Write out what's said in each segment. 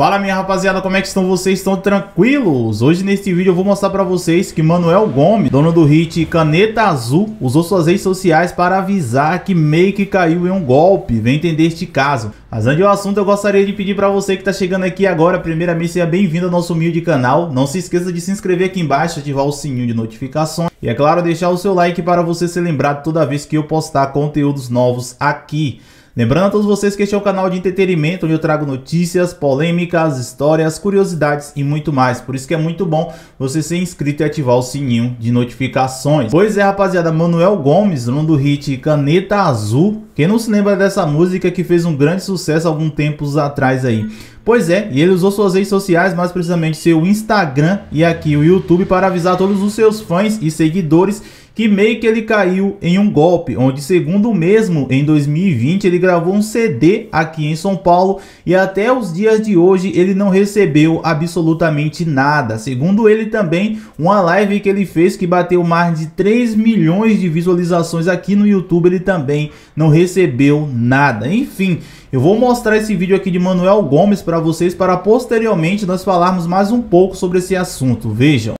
Fala minha rapaziada, como é que estão vocês? Estão tranquilos? Hoje neste vídeo eu vou mostrar pra vocês que Manuel Gomes, dono do hit Caneta Azul, usou suas redes sociais para avisar que meio que caiu em um golpe. Vem entender este caso. Mas antes do assunto, eu gostaria de pedir pra você que tá chegando aqui agora, primeiramente seja bem-vindo ao nosso humilde canal. Não se esqueça de se inscrever aqui embaixo, ativar o sininho de notificações. E é claro, deixar o seu like para você ser lembrado toda vez que eu postar conteúdos novos aqui. Lembrando a todos vocês que este é o um canal de entretenimento onde eu trago notícias, polêmicas, histórias, curiosidades e muito mais. Por isso que é muito bom você ser inscrito e ativar o sininho de notificações. Pois é, rapaziada, Manuel Gomes, nome do hit Caneta Azul. Quem não se lembra dessa música que fez um grande sucesso algum tempos atrás aí? Pois é, e ele usou suas redes sociais, mais precisamente seu Instagram e aqui o YouTube para avisar todos os seus fãs e seguidores que meio que ele caiu em um golpe, onde segundo o mesmo, em 2020 ele gravou um CD aqui em São Paulo e até os dias de hoje ele não recebeu absolutamente nada. Segundo ele também, uma live que ele fez que bateu mais de 3 milhões de visualizações aqui no YouTube, ele também não recebeu nada. Enfim, eu vou mostrar esse vídeo aqui de Manuel Gomes para vocês para posteriormente nós falarmos mais um pouco sobre esse assunto. Vejam.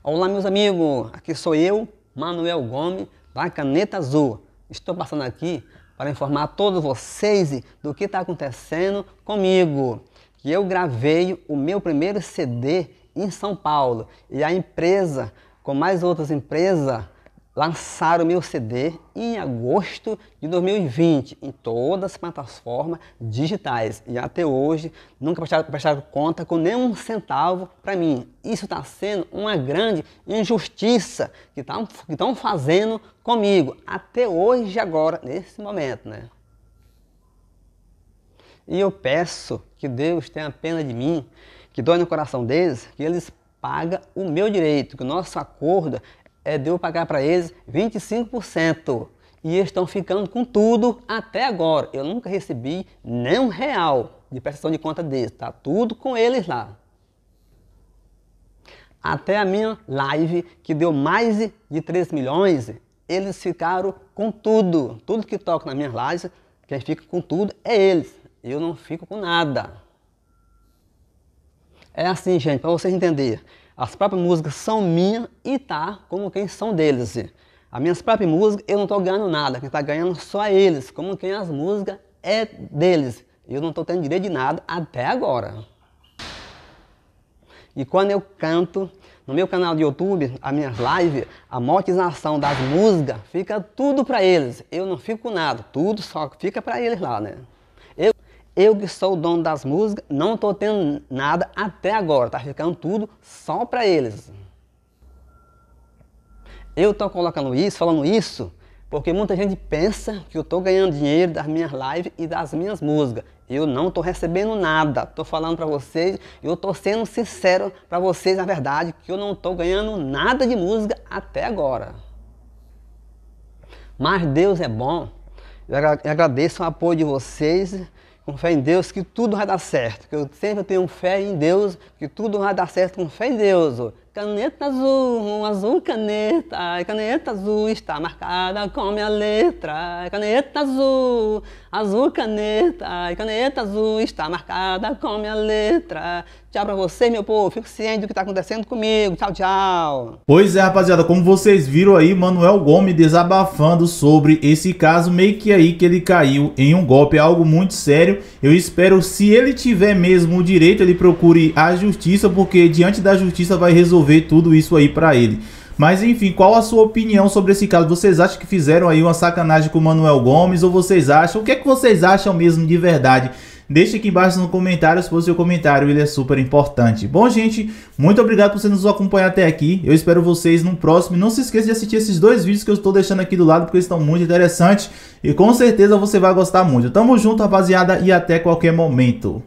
Olá, meus amigos, aqui sou eu, Manuel Gomes, da Caneta Azul. Estou passando aqui para informar a todos vocês do que está acontecendo comigo. Que eu gravei o meu primeiro CD em São Paulo e a empresa, com mais outras empresas, lançar o meu CD em agosto de 2020 em todas as plataformas digitais e até hoje nunca prestaram, prestaram conta com nenhum centavo para mim. Isso está sendo uma grande injustiça que estão fazendo comigo até hoje, agora, nesse momento. Né? E eu peço que Deus tenha pena de mim, que dói no coração deles, que eles paga o meu direito, que o nosso acordo é, deu pagar para eles 25% e estão ficando com tudo até agora. Eu nunca recebi nem um real de prestação de conta deles, tá tudo com eles lá. Até a minha live, que deu mais de 3 milhões, eles ficaram com tudo. Tudo que toca na minha live, quem fica com tudo é eles. Eu não fico com nada. É assim, gente, para vocês entenderem. As próprias músicas são minhas e tá como quem são deles. Assim. As minhas próprias músicas eu não estou ganhando nada, quem está ganhando só é eles, como quem as músicas é deles. Eu não estou tendo direito de nada até agora. E quando eu canto no meu canal do YouTube, as minhas lives, a monetização das músicas fica tudo para eles. Eu não fico com nada, tudo só fica para eles lá, né? eu que sou o dono das músicas, não estou tendo nada até agora, tá ficando tudo só para eles. Eu estou colocando isso, falando isso, porque muita gente pensa que eu estou ganhando dinheiro das minhas lives e das minhas músicas. Eu não estou recebendo nada. Estou falando para vocês, eu estou sendo sincero para vocês, na verdade, que eu não estou ganhando nada de música até agora. Mas Deus é bom. Eu agradeço o apoio de vocês com fé em Deus que tudo vai dar certo. Que eu sempre tenho fé em Deus que tudo vai dar certo com fé em Deus. Caneta azul, azul caneta, caneta azul está marcada com minha letra. Caneta azul, azul caneta, caneta azul está marcada com minha letra. Tchau pra você, meu povo. Fico ciente do que tá acontecendo comigo. Tchau, tchau. Pois é, rapaziada, como vocês viram aí, Manuel Gomes desabafando sobre esse caso, meio que aí que ele caiu em um golpe, é algo muito sério. Eu espero, se ele tiver mesmo o direito, ele procure a justiça, porque diante da justiça vai resolver resolver tudo isso aí para ele. Mas enfim, qual a sua opinião sobre esse caso? Vocês acham que fizeram aí uma sacanagem com o Manuel Gomes? Ou vocês acham? O que é que vocês acham mesmo de verdade? Deixe aqui embaixo no comentário se for seu comentário, ele é super importante. Bom, gente, muito obrigado por você nos acompanhar até aqui. Eu espero vocês no próximo. não se esqueça de assistir esses dois vídeos que eu estou deixando aqui do lado, porque estão muito interessantes. E com certeza você vai gostar muito. Tamo junto, rapaziada, e até qualquer momento.